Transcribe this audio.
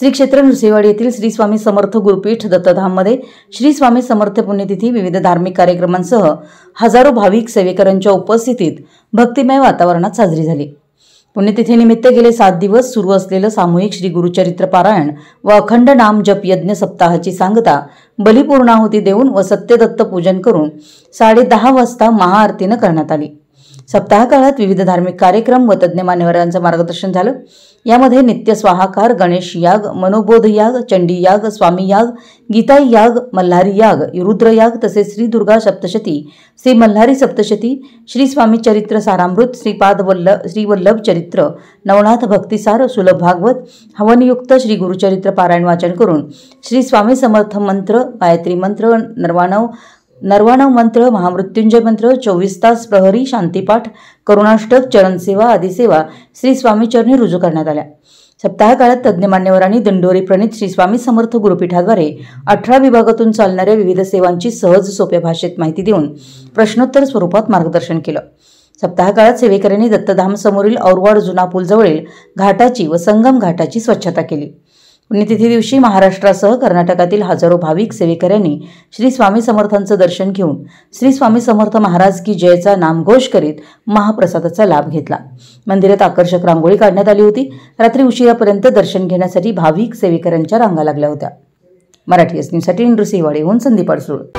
श्री क्षेत्र नृसिंहवाडी येथील श्री स्वामी समर्थ गुरुपीठ दत्तधाममध्ये श्री स्वामी समर्थ पुण्यतिथी विविध धार्मिक कार्यक्रमांसह हजारो भाविक सेवेकरांच्या उपस्थितीत भक्तिमय वातावरणात साजरी झाली पुण्यतिथीनिमित्त गेले सात दिवस सुरू असलेलं सामूहिक श्री गुरुचरित्र पारायण व अखंड नाम जप यज्ञ सप्ताहाची सांगता बलिपूर्णाहुती देऊन व सत्यदत्त पूजन करून साडे वाजता महाआरतीनं करण्यात आली सप्ताह काळात विविध धार्मिक कार्यक्रम व तज्ज्ञ मान्यवरांचं मार्गदर्शन झालं यामध्ये नित्य स्वाहाकार गणेश याग मनोबोध याग चंडी याग स्वामी याग गीताई याग मल्हारी याग रुद्र याग तसेच श्री दुर्गा सप्तशती श्री मल्हारी सप्तशती श्री स्वामी चरित्र सारामृत श्रीपाद वल्लभ श्रीवल्लभ चरित्र नवनाथ भक्तिसार सुलभ भागवत हवनयुक्त श्री गुरुचरित्र पारायण वाचन करून श्री स्वामी समर्थ मंत्र गायत्री मंत्र नरवानव नरवाणव मंत्र महामृत्युंजय मंत्र चोवीस तास प्रहरी शांतीपाठ करुणाष्टक चरणसेवा आदिसेवा श्री स्वामीचरणी रुजू करण्यात आल्या सप्ताह काळात तज्ज्ञ मान्यवरांनी दंडोरी प्रणित श्री स्वामी समर्थ गुरुपीठाद्वारे अठरा विभागातून चालणाऱ्या विविध सेवांची सहज सोप्या भाषेत माहिती देऊन प्रश्नोत्तर स्वरूपात मार्गदर्शन केलं सप्ताह काळात सेवेकऱ्यांनी दत्तधाम समोरील औरवाड जुना जवळील घाटाची व संगम घाटाची स्वच्छता केली पुण्यतिथी दिवशी महाराष्ट्रासह कर्नाटकातील हजारो भाविक सेवेकऱ्यांनी श्री स्वामी समर्थांचं दर्शन घेऊन श्री स्वामी समर्थ महाराज की जयचा नामघोष करीत महाप्रसादाचा लाभ घेतला मंदिरात आकर्षक रांगोळी काढण्यात आली होती रात्री उशिरापर्यंत दर्शन घेण्यासाठी भाविक सेवेकऱ्यांच्या रांगा लागल्या होत्या मराठी असण्यासाठी इंद्रसिंह वाडेहून संदीप अडसूळ